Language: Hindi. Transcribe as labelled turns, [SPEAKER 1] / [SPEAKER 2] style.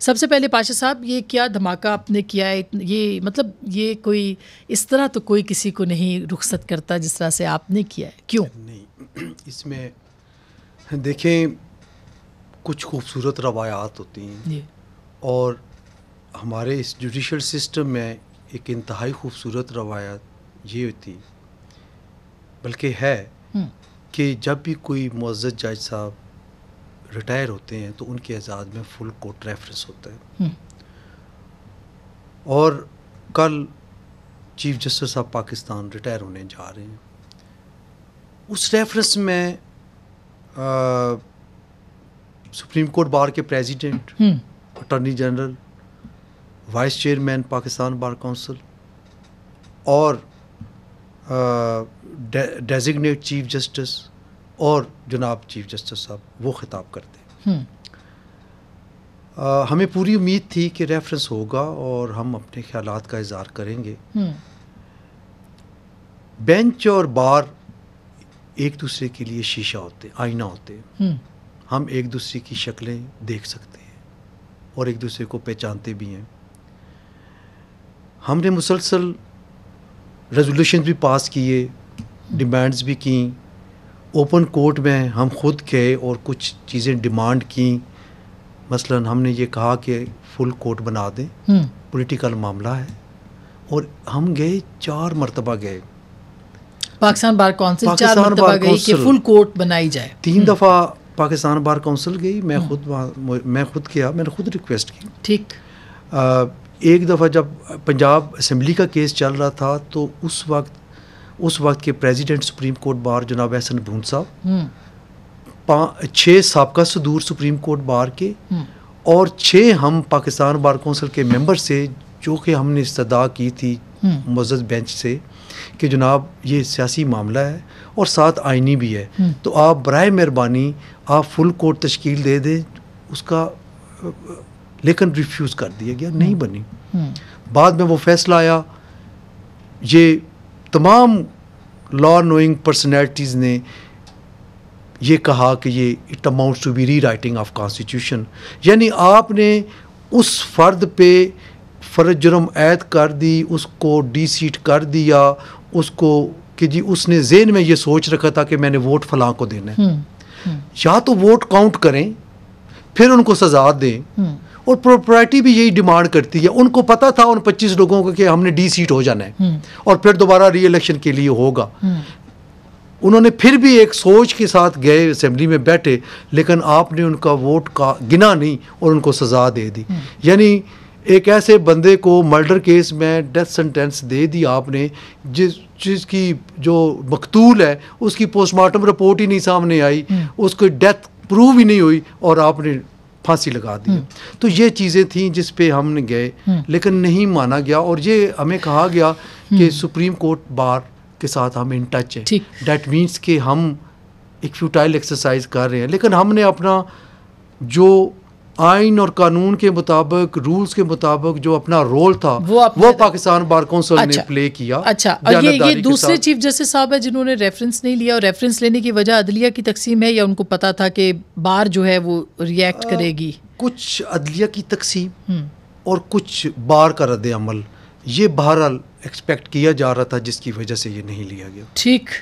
[SPEAKER 1] सबसे पहले पाशा साहब ये क्या धमाका आपने किया है ये मतलब ये कोई इस तरह तो कोई किसी को नहीं रुखसत करता जिस तरह से आपने किया है क्यों
[SPEAKER 2] नहीं इसमें देखें कुछ खूबसूरत रवायात होती हैं और हमारे इस जुडिशल सिस्टम में एक इंतहाई खूबसूरत रवायत ये होती बल्कि है हम्म। कि जब भी कोई मुज्ज़ जज साहब रिटायर होते हैं तो उनके एजाज में फुल कोर्ट रेफरेंस होता है हम्म। और कल chief justice of Pakistan retire होने जा रहे हैं उस रेफरेंस में आ, सुप्रीम कोर्ट बार के प्रेसिडेंट हम्म। Attorney general vice chairman Pakistan bar council और डेजिग्नेट चीफ जस्टिस और जनाब चीफ जस्टिस साहब वो खिताब करते हम्म। आ, हमें पूरी उम्मीद थी कि रेफरेंस होगा और हम अपने ख्याल का इजहार करेंगे हम्म। बेंच और बार एक दूसरे के लिए शीशा होते आईना होते हम्म। हम एक दूसरे की शक्लें देख सकते हैं और एक दूसरे को पहचानते भी हैं हमने मुसलसल रेजोल्यूशन भी पास किए डिमांड्स भी की ओपन कोर्ट में हम खुद गए और कुछ चीज़ें डिमांड की मसलन हमने ये कहा कि फुल कोर्ट बना दें हम्म। पॉलिटिकल मामला है और हम गए चार मरतबा गए
[SPEAKER 1] पाकिस्तान बार काउंसिल चार मरतबा गई कि फुल कोर्ट बनाई जाए
[SPEAKER 2] तीन हम्म। दफ़ा पाकिस्तान बार काउंसिल गई मैं हम्म। खुद मैं खुद किया मैंने खुद रिक्वेस्ट की ठीक एक दफ़ा जब पंजाब असम्बली का केस चल रहा था तो उस वक्त उस वक्त के प्रेसिडेंट सुप्रीम कोर्ट बार जनाब एहसन भूंद साहब हम्म। छः सबका सदूर सुप्रीम कोर्ट बार के हम्म। और छः हम पाकिस्तान बार कौंसिल के मेंबर से जो कि हमने इस्तदा की थी मजद हम्म। बेंच से कि जनाब ये सियासी मामला है और साथ आइनी भी है तो आप बर मेहरबानी आप फुल कोर्ट तश्कील दे दें उसका लेकिन रिफ्यूज़ कर दिया गया नहीं बनी बाद में वो फैसला आया ये तमाम लॉ नोइंग पर्सनैलिटीज़ ने ये कहा कि ये it amounts to be rewriting of constitution यानी आपने उस फ़र्द पे फ़र्ज जुर्म ऐद कर दी उसको डी सीट कर दिया उसको कि जी उसने जेन में ये सोच रखा था कि मैंने वोट फलां को देना है हम्म, हम्म। या तो वोट काउंट करें फिर उनको सजा दें हम्म। और प्रोप्राइटी भी यही डिमांड करती है उनको पता था उन 25 लोगों को कि हमने डी सीट हो जाना है हम्म। और फिर दोबारा री इलेक्शन के लिए होगा हम्म। उन्होंने फिर भी एक सोच के साथ गए असम्बली में बैठे लेकिन आपने उनका वोट का गिना नहीं और उनको सज़ा दे दी हम्म। यानी एक ऐसे बंदे को मर्डर केस में डेथ सेंटेंस दे दी आपने जिस चीज़ की जो मकतूल है उसकी पोस्टमार्टम रिपोर्ट ही नहीं सामने आई उसकी डेथ प्रूव ही नहीं हुई और आपने फांसी लगा दी हम्म। तो ये चीज़ें थी जिस पे हम गए हम्म। लेकिन नहीं माना गया और ये हमें कहा गया कि हम्म। सुप्रीम कोर्ट बार के साथ हम इन टच है डैट मीन्स कि हम एक फ्यूटाइल एक्सरसाइज कर रहे हैं लेकिन हमने अपना जो आइन और कानून के मुताबिक रूल्स के मुताबिक जो अपना रोल था वो, वो पाकिस्तान बार कौंसिल अच्छा, ने प्ले किया अच्छा और ये ये दूसरे चीफ
[SPEAKER 1] जस्टिस साहब है जिन्होंने रेफरेंस नहीं लिया और रेफरेंस लेने की वजह अदलिया की तकसीम है या उनको पता था कि बार जो है वो रिएक्ट करेगी
[SPEAKER 2] कुछ अदलिया की तकसीम हम्म। और कुछ बार का रद्द अमल ये बहरहाल एक्सपेक्ट किया जा रहा था जिसकी वजह से ये नहीं लिया गया ठीक